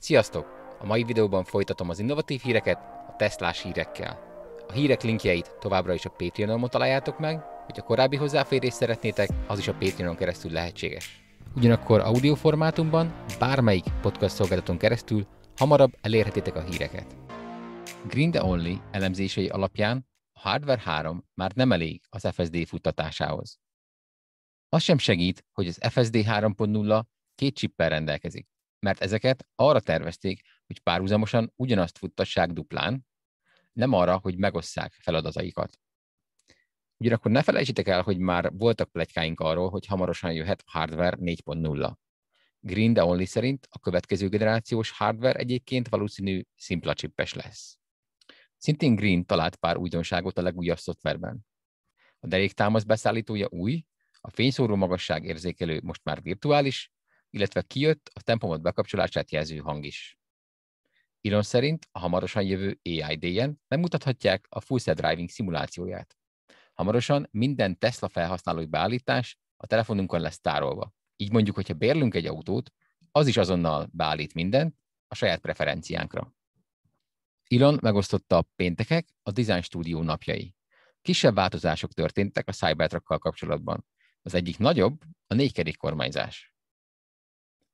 Sziasztok! A mai videóban folytatom az innovatív híreket a Teslás hírekkel. A hírek linkjeit továbbra is a Patreonon találjátok meg, hogy a korábbi hozzáférést szeretnétek, az is a Patreonon keresztül lehetséges. Ugyanakkor audio formátumban, bármelyik podcast szolgáltatón keresztül hamarabb elérhetitek a híreket. Green the Only elemzései alapján a Hardware 3 már nem elég az FSD futtatásához. Az sem segít, hogy az FSD 3.0 két csippel rendelkezik mert ezeket arra tervezték, hogy párhuzamosan ugyanazt futtassák duplán, nem arra, hogy megosszák feladataikat. Ugyanakkor ne felejtsétek el, hogy már voltak plegykáink arról, hogy hamarosan jöhet a hardware 4.0. Green de Only szerint a következő generációs hardware egyébként valószínű szimpla csippes lesz. Szintén Green talált pár újdonságot a legújabb szoftverben. A deréktámasz beszállítója új, a fényszóró magasság érzékelő most már virtuális, illetve kijött a tempomat bekapcsolását jelző hang is. Elon szerint a hamarosan jövő AI Day-en mutathatják a Full Self Driving szimulációját. Hamarosan minden Tesla felhasználói beállítás a telefonunkon lesz tárolva. Így mondjuk, hogyha bérlünk egy autót, az is azonnal beállít mindent a saját preferenciánkra. Elon megosztotta a péntekek a Design Studio napjai. Kisebb változások történtek a Cybertruckkal kapcsolatban. Az egyik nagyobb a négykerék kormányzás.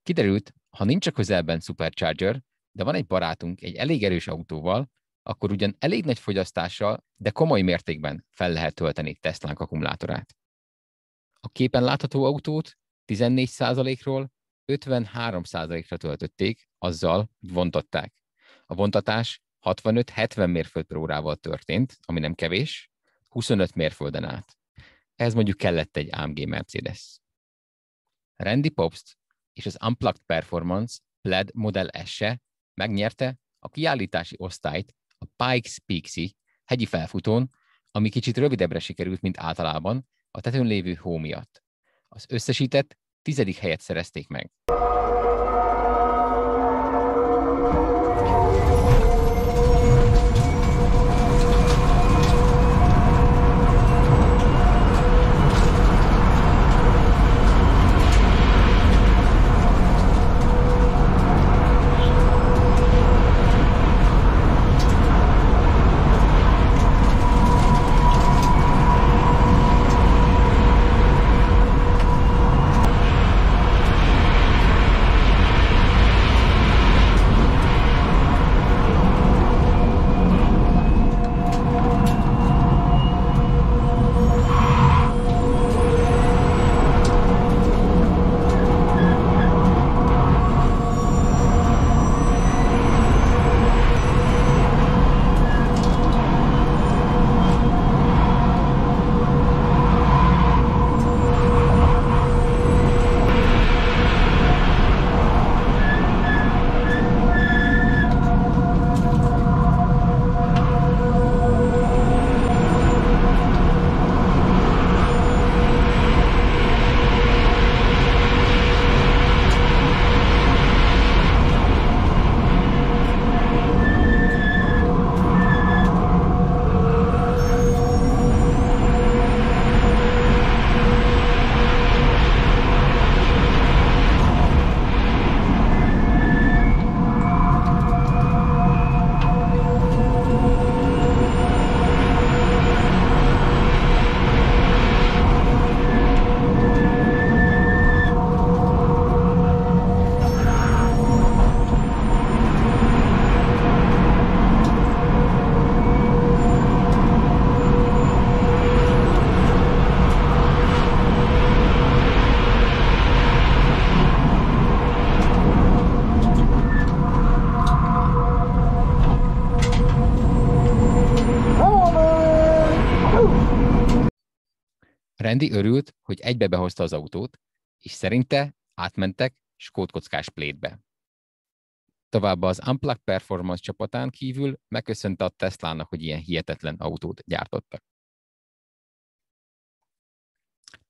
Kiderült, ha nincs a közelben supercharger, de van egy barátunk egy elég erős autóval, akkor ugyan elég nagy fogyasztással, de komoly mértékben fel lehet tölteni tesla akkumulátorát. A képen látható autót 14%-ról 53%-ra töltötték, azzal, hogy vontatták. A vontatás 65-70 mérföld per órával történt, ami nem kevés, 25 mérfölden át. Ez mondjuk kellett egy AMG Mercedes. Randy Popst, és az Unplugged Performance PLED Model s megnyerte a kiállítási osztályt a Pikes Peak-i hegyi felfutón, ami kicsit rövidebbre sikerült, mint általában, a tetőn lévő hó miatt. Az összesített tizedik helyet szerezték meg. Randy örült, hogy egybe behozta az autót, és szerinte átmentek skótkockás plétbe. Továbbá az Unplugged Performance csapatán kívül megköszönte a Teslának, hogy ilyen hihetetlen autót gyártottak.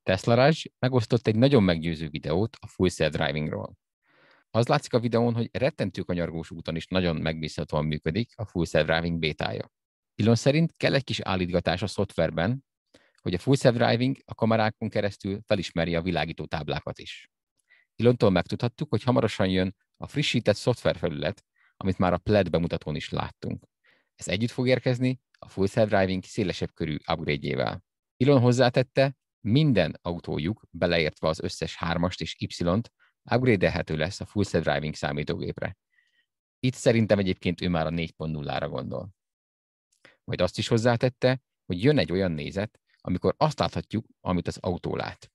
Tesla Raj megosztott egy nagyon meggyőző videót a Full Self Drivingról. Az látszik a videón, hogy rettentő kanyargós úton is nagyon megbízhatóan működik a Full Self Driving bétája. Elon szerint kell egy kis állítgatás a szoftverben, hogy a full self-driving a kamerákon keresztül felismeri a világító táblákat is. Ilontól megtudhattuk, hogy hamarosan jön a frissített szoftverfelület, amit már a PLED bemutatón is láttunk. Ez együtt fog érkezni a full self-driving szélesebb körű upgrade-jével. Elon hozzátette, minden autójuk, beleértve az összes 3-ast és Y-t, upgrade-elhető lesz a full self-driving számítógépre. Itt szerintem egyébként ő már a 4.0-ra gondol. Majd azt is hozzátette, hogy jön egy olyan nézet, amikor azt láthatjuk, amit az autó lát.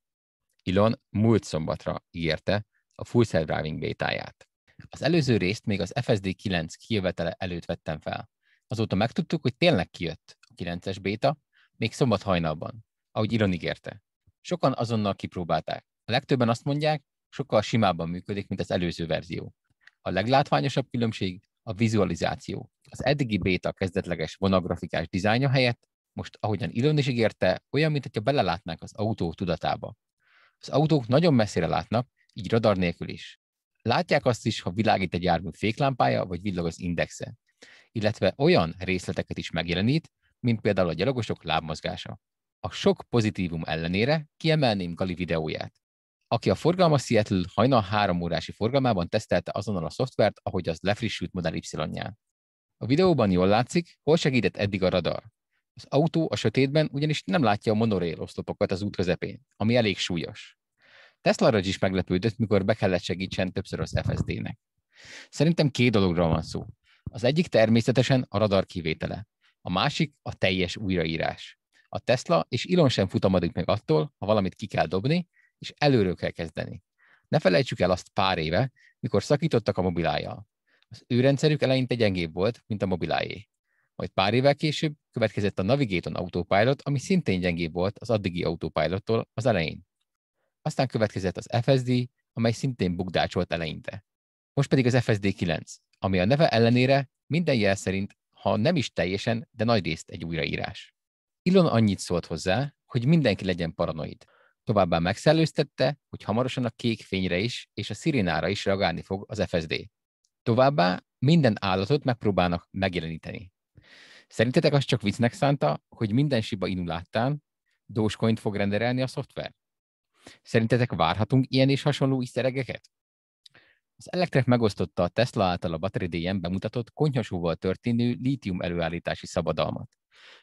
Elon múlt szombatra ígérte a Full Self-Driving bétáját. Az előző részt még az FSD 9 kijövetele előtt vettem fel. Azóta megtudtuk, hogy tényleg kijött a 9-es béta, még szombat hajnalban, ahogy Elon ígérte. Sokan azonnal kipróbálták. A legtöbben azt mondják, sokkal simábban működik, mint az előző verzió. A leglátványosabb különbség a vizualizáció. Az eddigi béta kezdetleges vonagrafikás dizájnja helyett most ahogyan Elon is ígérte, olyan, hogyha belelátnák az autók tudatába. Az autók nagyon messzire látnak, így radar nélkül is. Látják azt is, ha világít egy jármű féklámpája, vagy villog az indexe, illetve olyan részleteket is megjelenít, mint például a gyalogosok lábmozgása. A sok pozitívum ellenére kiemelném Gali videóját. Aki a forgalma Seattle hajnal három órási forgalmában tesztelte azonnal a szoftvert, ahogy az lefrissült Model Y-ján. A videóban jól látszik, hol segített eddig a radar. Az autó a sötétben ugyanis nem látja a monorail oszlopokat az út közepén, ami elég súlyos. Tesla is meglepődött, mikor be kellett segítsen többször az FSD-nek. Szerintem két dologra van szó. Az egyik természetesen a radar kivétele, a másik a teljes újraírás. A Tesla és Elon sem futamadik meg attól, ha valamit ki kell dobni, és előről kell kezdeni. Ne felejtsük el azt pár éve, mikor szakítottak a mobilájjal. Az ő rendszerük eleinte gyengébb volt, mint a mobilájé majd pár évvel később következett a Navigaton Autopilot, ami szintén gyengébb volt az addigi Autopilottól az elején. Aztán következett az FSD, amely szintén bugdács volt eleinte. Most pedig az FSD 9, ami a neve ellenére minden jel szerint, ha nem is teljesen, de nagy részt egy újraírás. Ilon annyit szólt hozzá, hogy mindenki legyen paranoid. Továbbá megszellőztette, hogy hamarosan a kék fényre is és a szirénára is reagálni fog az FSD. Továbbá minden állatot megpróbálnak megjeleníteni. Szerintetek az csak viccnek szánta, hogy minden Shiba Inu láttán Dogecoin-t fog renderelni a szoftver? Szerintetek várhatunk ilyen és hasonló iszteregeket? Az Electrek megosztotta a Tesla által a Battery day bemutatott konyhasúval történő lítium előállítási szabadalmat.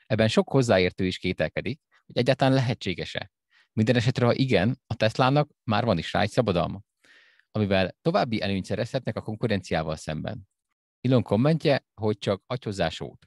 Ebben sok hozzáértő is kételkedik, hogy egyáltalán lehetséges-e. Minden esetre, ha igen, a Teslának már van is rá egy szabadalma, amivel további előnyt szerezhetnek a konkurenciával szemben. Ilon kommentje, hogy csak agyhozzás út.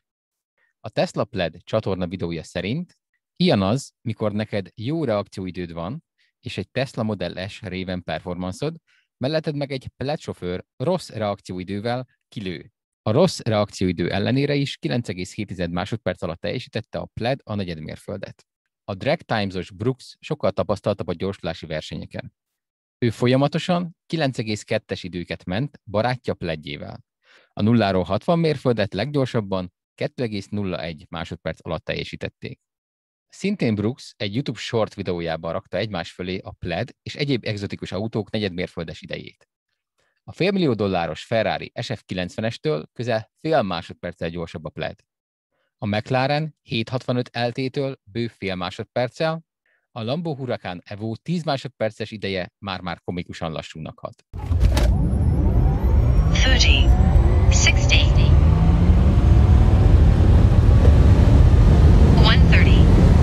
A Tesla Pled csatorna videója szerint ilyen az, mikor neked jó reakcióidőd van, és egy Tesla Model S réven performanszod, melletted meg egy Pled sofőr rossz reakcióidővel kilő. A rossz reakcióidő ellenére is 9,7 másodperc alatt teljesítette a Pled a negyedmérföldet. A drag times Brooks sokkal tapasztaltabb a gyorsulási versenyeken. Ő folyamatosan 9,2-es időket ment barátja pledjével. A nulláról 60 mérföldet leggyorsabban 2,01 másodperc alatt teljesítették. Szintén Brooks egy YouTube short videójában rakta egymás fölé a pled és egyéb egzotikus autók negyedmérföldes idejét. A félmillió dolláros Ferrari SF90-estől közel fél másodperccel gyorsabb a pled. A McLaren 765 LT-től bő fél másodperccel, a Lambo Huracán Evo 10 másodperces ideje már-már komikusan lassúnak hat. 30, 60,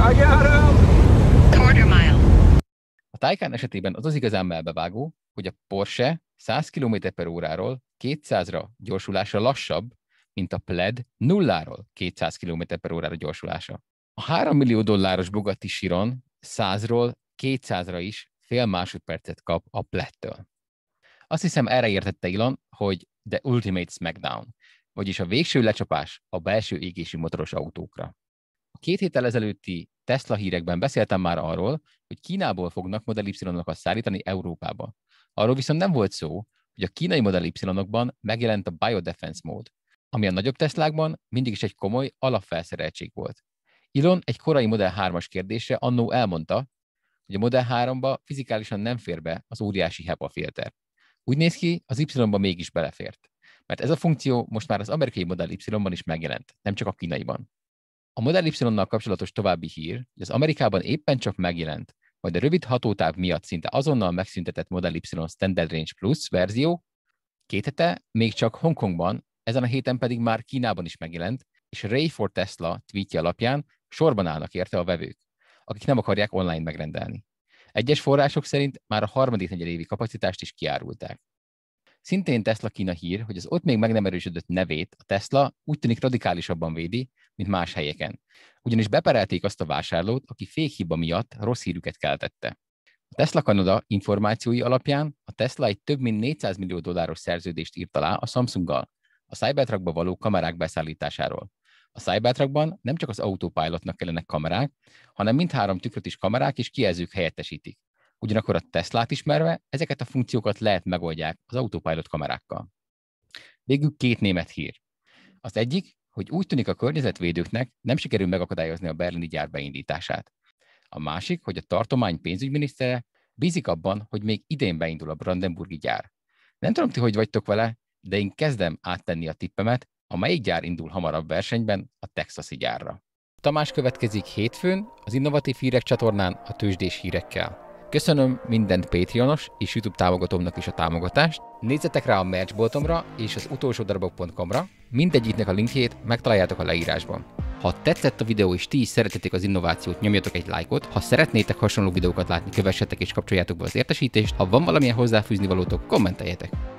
A Taycan esetében az az igazán melbevágó, hogy a Porsche 100 km per óráról 200-ra gyorsulásra lassabb, mint a Pled nulláról 200 km per órára gyorsulása. A 3 millió dolláros Bugatti Chiron 100-ról 200-ra is fél másodpercet kap a Pledtől. Azt hiszem erre értette Ilan, hogy the ultimate smackdown, vagyis a végső lecsapás a belső égési motoros autókra. A két héttel ezelőtti Tesla hírekben beszéltem már arról, hogy Kínából fognak Model y szállítani Európába. Arról viszont nem volt szó, hogy a kínai Model y megjelent a biodefense mód, ami a nagyobb Teslákban mindig is egy komoly alapfelszereltség volt. Elon egy korai Model 3-as kérdésre annó elmondta, hogy a Model 3-ba fizikálisan nem fér be az óriási HEPA filter. Úgy néz ki, az Y-ba mégis belefért. Mert ez a funkció most már az amerikai Model Y-ban is megjelent, nem csak a kínaiban. A Model Y-nal kapcsolatos további hír, hogy az Amerikában éppen csak megjelent, majd a rövid hatótáv miatt szinte azonnal megszüntetett Model Y Standard Range Plus verzió két hete még csak Hongkongban, ezen a héten pedig már Kínában is megjelent, és Ray for Tesla tweetje alapján sorban állnak érte a vevők, akik nem akarják online megrendelni. Egyes források szerint már a harmadik negyedévi kapacitást is kiárulták. Szintén Tesla Kína hír, hogy az ott még meg nem erősödött nevét a Tesla úgy tűnik radikálisabban védi, mint más helyeken. Ugyanis beperelték azt a vásárlót, aki fékhiba miatt rossz hírüket keltette. A Tesla Kanada információi alapján a Tesla egy több mint 400 millió dolláros szerződést írt alá a Samsunggal, a Cybertruckba való kamerák beszállításáról. A Cybertruckban nem csak az autopilotnak kellenek kamerák, hanem mindhárom tükröt is kamerák és kijelzők helyettesítik. Ugyanakkor a Teslát ismerve ezeket a funkciókat lehet megoldják az autopilot kamerákkal. Végül két német hír. Az egyik, hogy úgy tűnik a környezetvédőknek nem sikerül megakadályozni a berlini gyár beindítását. A másik, hogy a tartomány pénzügyminisztere bízik abban, hogy még idén beindul a Brandenburgi gyár. Nem tudom, ti hogy vagytok vele, de én kezdem áttenni a tippemet, melyik gyár indul hamarabb versenyben a texasi gyárra. Tamás következik hétfőn az Innovatív Hírek csatornán a tőzsdés hírekkel. Köszönöm minden Patreonos és YouTube támogatómnak is a támogatást. Nézzetek rá a merchboltomra és az utolsó darabok.com-ra, mindegyiknek a linkjét megtaláljátok a leírásban. Ha tetszett a videó és ti is szeretetek az innovációt, nyomjatok egy lájkot. Ha szeretnétek hasonló videókat látni, kövessetek és kapcsoljátok be az értesítést. Ha van valamilyen hozzáfűzni valótok, kommenteljetek.